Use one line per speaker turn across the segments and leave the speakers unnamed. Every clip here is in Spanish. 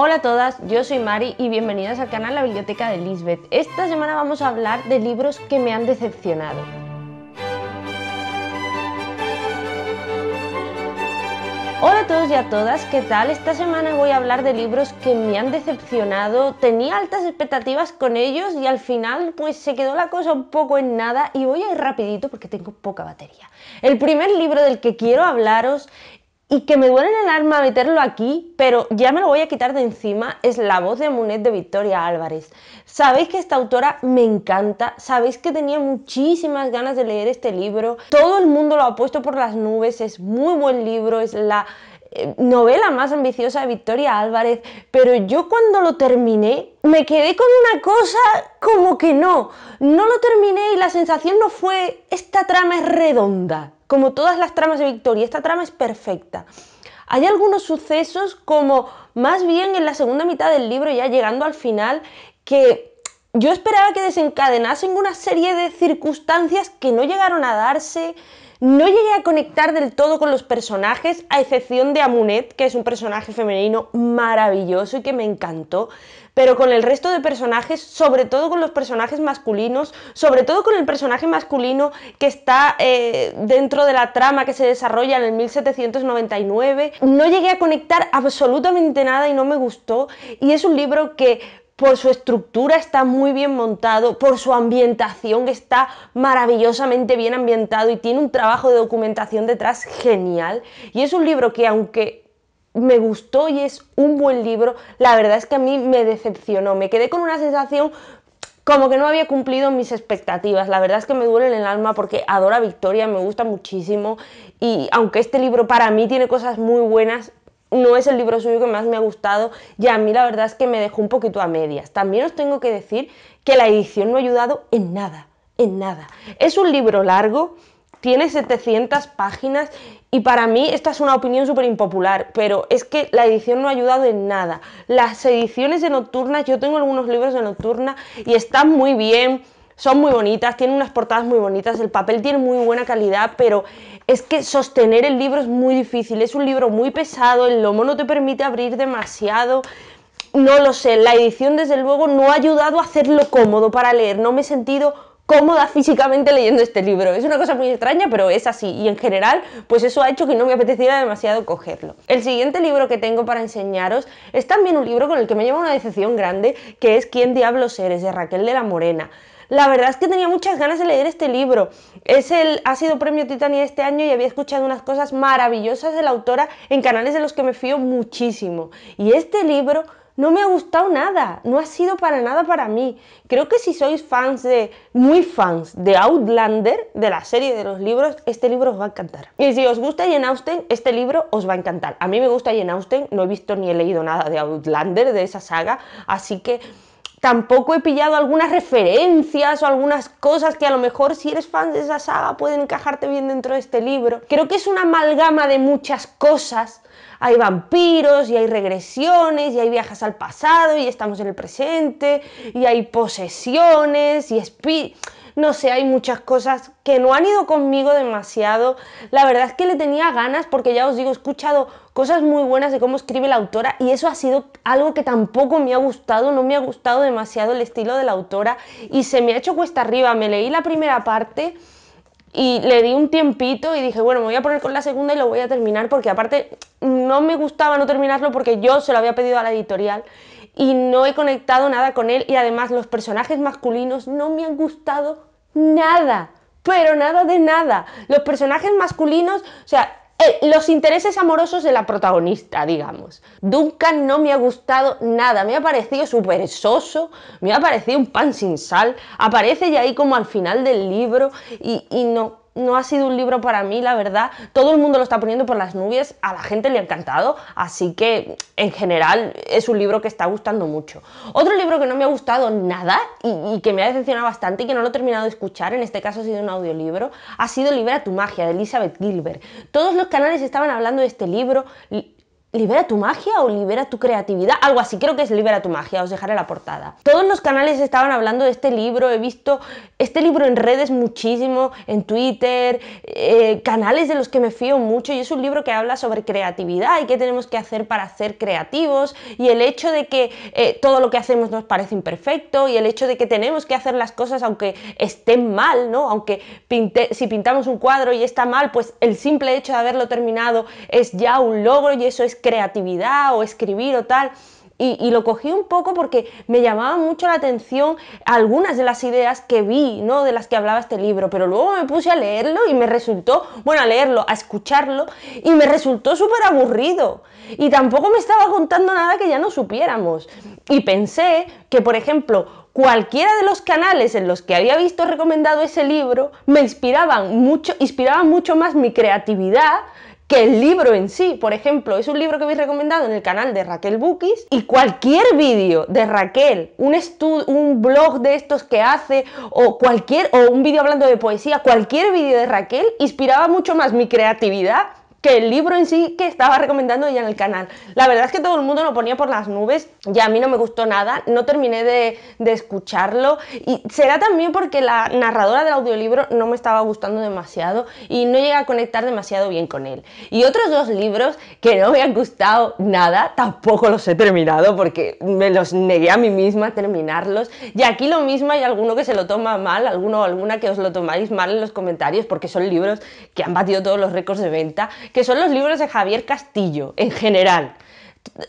Hola a todas, yo soy Mari y bienvenidas al canal La Biblioteca de Lisbeth. Esta semana vamos a hablar de libros que me han decepcionado. Hola a todos y a todas, ¿qué tal? Esta semana voy a hablar de libros que me han decepcionado. Tenía altas expectativas con ellos y al final pues se quedó la cosa un poco en nada y voy a ir rapidito porque tengo poca batería. El primer libro del que quiero hablaros y que me duele el alma meterlo aquí, pero ya me lo voy a quitar de encima, es La voz de Munet de Victoria Álvarez. Sabéis que esta autora me encanta, sabéis que tenía muchísimas ganas de leer este libro, todo el mundo lo ha puesto por las nubes, es muy buen libro, es la eh, novela más ambiciosa de Victoria Álvarez, pero yo cuando lo terminé me quedé con una cosa como que no, no lo terminé y la sensación no fue esta trama es redonda, como todas las tramas de Victoria. Esta trama es perfecta. Hay algunos sucesos como más bien en la segunda mitad del libro, ya llegando al final, que yo esperaba que desencadenasen una serie de circunstancias que no llegaron a darse, no llegué a conectar del todo con los personajes, a excepción de Amunet, que es un personaje femenino maravilloso y que me encantó, pero con el resto de personajes, sobre todo con los personajes masculinos, sobre todo con el personaje masculino que está eh, dentro de la trama que se desarrolla en el 1799, no llegué a conectar absolutamente nada y no me gustó, y es un libro que por su estructura está muy bien montado, por su ambientación está maravillosamente bien ambientado y tiene un trabajo de documentación detrás genial. Y es un libro que aunque me gustó y es un buen libro, la verdad es que a mí me decepcionó, me quedé con una sensación como que no había cumplido mis expectativas. La verdad es que me duele en el alma porque adora a Victoria, me gusta muchísimo y aunque este libro para mí tiene cosas muy buenas, no es el libro suyo que más me ha gustado y a mí la verdad es que me dejó un poquito a medias. También os tengo que decir que la edición no ha ayudado en nada, en nada. Es un libro largo, tiene 700 páginas y para mí esta es una opinión súper impopular, pero es que la edición no ha ayudado en nada. Las ediciones de nocturnas, yo tengo algunos libros de nocturna y están muy bien, son muy bonitas, tienen unas portadas muy bonitas, el papel tiene muy buena calidad, pero es que sostener el libro es muy difícil, es un libro muy pesado, el lomo no te permite abrir demasiado. No lo sé, la edición desde luego no ha ayudado a hacerlo cómodo para leer, no me he sentido cómoda físicamente leyendo este libro. Es una cosa muy extraña, pero es así. Y en general, pues eso ha hecho que no me apeteciera demasiado cogerlo. El siguiente libro que tengo para enseñaros es también un libro con el que me lleva una decepción grande, que es ¿Quién diablos eres? de Raquel de la Morena. La verdad es que tenía muchas ganas de leer este libro. Es el, ha sido premio Titania este año y había escuchado unas cosas maravillosas de la autora en canales de los que me fío muchísimo. Y este libro no me ha gustado nada, no ha sido para nada para mí. Creo que si sois fans de, muy fans de Outlander, de la serie de los libros, este libro os va a encantar. Y si os gusta Jane Austen, este libro os va a encantar. A mí me gusta Jane Austen, no he visto ni he leído nada de Outlander, de esa saga, así que tampoco he pillado algunas referencias o algunas cosas que a lo mejor si eres fan de esa saga pueden encajarte bien dentro de este libro. Creo que es una amalgama de muchas cosas. Hay vampiros y hay regresiones y hay viajes al pasado y estamos en el presente y hay posesiones y No sé, hay muchas cosas que no han ido conmigo demasiado. La verdad es que le tenía ganas porque ya os digo, he escuchado cosas muy buenas de cómo escribe la autora y eso ha sido algo que tampoco me ha gustado, no me ha gustado demasiado el estilo de la autora y se me ha hecho cuesta arriba, me leí la primera parte y le di un tiempito y dije, bueno, me voy a poner con la segunda y lo voy a terminar porque aparte no me gustaba no terminarlo porque yo se lo había pedido a la editorial y no he conectado nada con él y además los personajes masculinos no me han gustado nada, pero nada de nada. Los personajes masculinos, o sea, eh, los intereses amorosos de la protagonista, digamos. Duncan no me ha gustado nada, me ha parecido súper soso, me ha parecido un pan sin sal, aparece ya ahí como al final del libro y, y no, no ha sido un libro para mí, la verdad. Todo el mundo lo está poniendo por las nubes, a la gente le ha encantado, así que en general es un libro que está gustando mucho. Otro libro que no me ha gustado nada y, que me ha decepcionado bastante y que no lo he terminado de escuchar, en este caso ha sido un audiolibro, ha sido Libera tu magia de Elizabeth Gilbert. Todos los canales estaban hablando de este libro, libera tu magia o libera tu creatividad, algo así, creo que es libera tu magia, os dejaré la portada. Todos los canales estaban hablando de este libro, he visto este libro en redes muchísimo, en Twitter, eh, canales de los que me fío mucho y es un libro que habla sobre creatividad y qué tenemos que hacer para ser creativos y el hecho de que eh, todo lo que hacemos nos parece imperfecto y el hecho de que tenemos que hacer las cosas aunque estén mal, ¿no? Aunque si pintamos un cuadro y está mal, pues el simple hecho de haberlo terminado es ya un logro y eso es que creatividad o escribir o tal. Y, lo cogí un poco porque me llamaba mucho la atención algunas de las ideas que vi, ¿no? De las que hablaba este libro, pero luego me puse a leerlo y me resultó, bueno, a leerlo, a escucharlo, y me resultó súper aburrido. Y tampoco me estaba contando nada que ya no supiéramos. Y pensé que, por ejemplo, cualquiera de los canales en los que había visto recomendado ese libro me inspiraban mucho, inspiraban mucho más mi creatividad que el libro en sí. Por ejemplo, es un libro que habéis recomendado en el canal de Raquel Bookies y cualquier vídeo de Raquel, un, un blog de estos que hace o cualquier, o un vídeo hablando de poesía, cualquier vídeo de Raquel inspiraba mucho más mi creatividad que el libro en sí que estaba recomendando ya en el canal. La verdad es que todo el mundo lo ponía por las nubes y a mí no me gustó nada, no terminé de, escucharlo y será también porque la narradora del audiolibro no me estaba gustando demasiado y no llegué a conectar demasiado bien con él. Y otros dos libros que no me han gustado nada, tampoco los he terminado porque me los negué a mí misma terminarlos. Y aquí lo mismo hay alguno que se lo toma mal, alguno o alguna que os lo tomáis mal en los comentarios porque son libros que han batido todos los récords de venta que son los libros de Javier Castillo en general.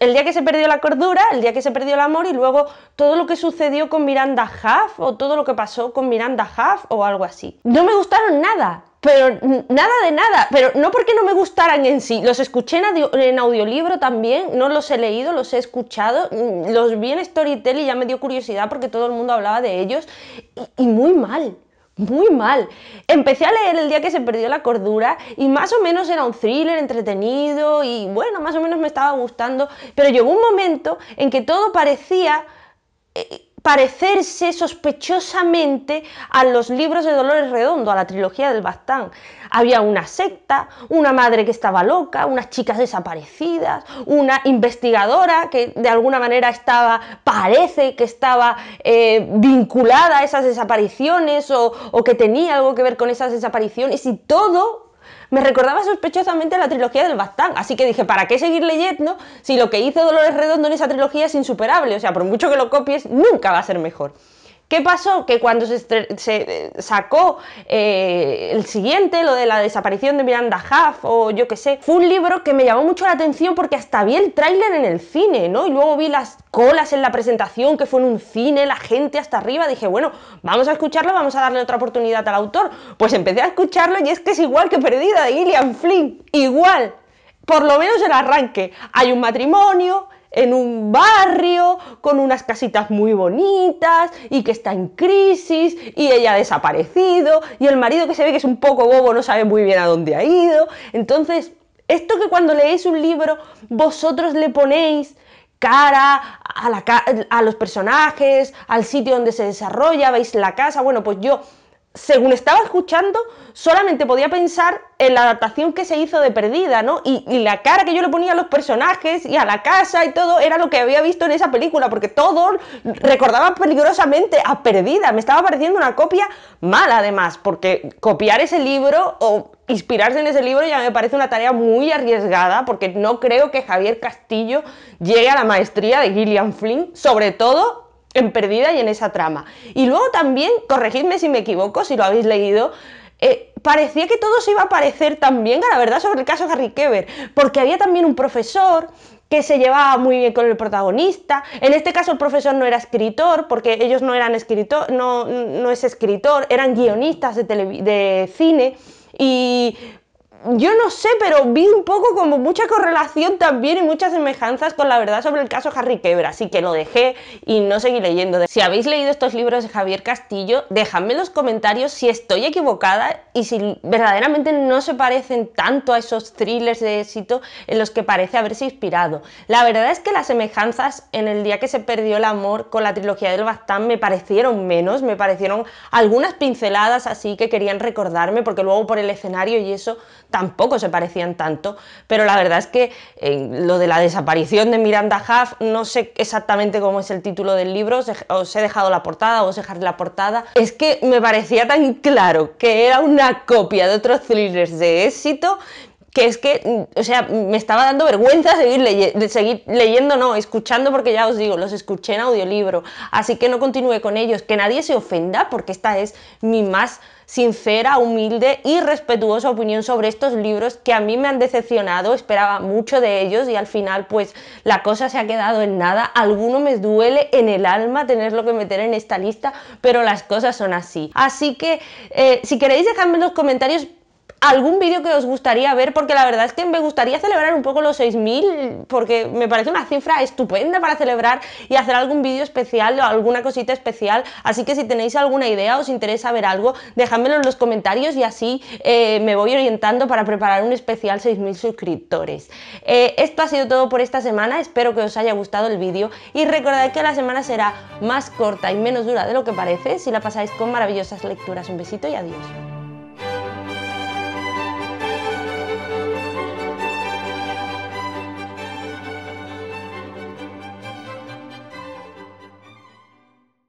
El día que se perdió la cordura, el día que se perdió el amor y luego todo lo que sucedió con Miranda Huff o todo lo que pasó con Miranda Huff o algo así. No me gustaron nada, pero nada de nada, pero no porque no me gustaran en sí, los escuché en, audiolibro también, no los he leído, los he escuchado, mm, los vi en Storytel y ya me dio curiosidad porque todo el mundo hablaba de ellos y muy mal, muy mal. Empecé a leer el día que se perdió la cordura y más o menos era un thriller entretenido y bueno, más o menos me estaba gustando, pero llegó un momento en que todo parecía eh, parecerse sospechosamente a los libros de Dolores Redondo, a la trilogía del Bastán. Había una secta, una madre que estaba loca, unas chicas desaparecidas, una investigadora que de alguna manera estaba, parece que estaba eh, vinculada a esas desapariciones o, o que tenía algo que ver con esas desapariciones y todo me recordaba sospechosamente a la trilogía del Bastán. Así que dije, ¿para qué seguir leyendo si lo que hizo Dolores Redondo en esa trilogía es insuperable? O sea, por mucho que lo copies, nunca va a ser mejor. ¿Qué pasó? Que cuando se, eh, sacó eh, el siguiente, lo de la desaparición de Miranda Huff o yo qué sé, fue un libro que me llamó mucho la atención porque hasta vi el tráiler en el cine, ¿no? Y luego vi las colas en la presentación que fue en un cine, la gente hasta arriba, dije, bueno, vamos a escucharlo, vamos a darle otra oportunidad al autor. Pues empecé a escucharlo y es que es igual que Perdida de Gillian Flynn, igual. Por lo menos el arranque. Hay un matrimonio, en un barrio con unas casitas muy bonitas y que está en crisis y ella ha desaparecido y el marido que se ve que es un poco bobo no sabe muy bien a dónde ha ido. Entonces, esto que cuando leéis un libro vosotros le ponéis cara a, la, a los personajes, al sitio donde se desarrolla, veis la casa, bueno, pues yo según estaba escuchando, solamente podía pensar en la adaptación que se hizo de Perdida, ¿no? Y, la cara que yo le ponía a los personajes y a la casa y todo era lo que había visto en esa película, porque todo recordaba peligrosamente a Perdida. Me estaba pareciendo una copia mala, además, porque copiar ese libro o inspirarse en ese libro ya me parece una tarea muy arriesgada, porque no creo que Javier Castillo llegue a la maestría de Gillian Flynn, sobre todo en Perdida y en esa trama. Y luego también, corregidme si me equivoco, si lo habéis leído, eh, parecía que todo se iba a parecer también a la verdad sobre el caso Harry Keber, porque había también un profesor que se llevaba muy bien con el protagonista. En este caso el profesor no era escritor, porque ellos no eran escritor, no, no es escritor, eran guionistas de, de cine. Y yo no sé, pero vi un poco como mucha correlación también y muchas semejanzas con la verdad sobre el caso Harry Quebra, así que lo dejé y no seguí leyendo. Si habéis leído estos libros de Javier Castillo, dejadme en los comentarios si estoy equivocada y si verdaderamente no se parecen tanto a esos thrillers de éxito en los que parece haberse inspirado. La verdad es que las semejanzas en el día que se perdió el amor con la trilogía del Bastán me parecieron menos, me parecieron algunas pinceladas así que querían recordarme porque luego por el escenario y eso tampoco se parecían tanto, pero la verdad es que eh, lo de la desaparición de Miranda Huff, no sé exactamente cómo es el título del libro, os he, dejado la portada, os he la portada, es que me parecía tan claro que era una copia de otros thrillers de éxito que es que, mm, o sea, me estaba dando vergüenza seguir, de seguir leyendo, no, escuchando, porque ya os digo, los escuché en audiolibro, así que no continúe con ellos, que nadie se ofenda, porque esta es mi más sincera, humilde y respetuosa opinión sobre estos libros que a mí me han decepcionado, esperaba mucho de ellos y al final pues la cosa se ha quedado en nada, alguno me duele en el alma tenerlo que meter en esta lista, pero las cosas son así. Así que eh, si queréis dejadme en los comentarios algún vídeo que os gustaría ver, porque la verdad es que me gustaría celebrar un poco los 6.000, porque me parece una cifra estupenda para celebrar y hacer algún vídeo especial o alguna cosita especial. Así que si tenéis alguna idea, os interesa ver algo, dejadmelo en los comentarios y así eh, me voy orientando para preparar un especial 6.000 suscriptores. Eh, esto ha sido todo por esta semana, espero que os haya gustado el vídeo y recordad que la semana será más corta y menos dura de lo que parece si la pasáis con maravillosas lecturas. Un besito y adiós.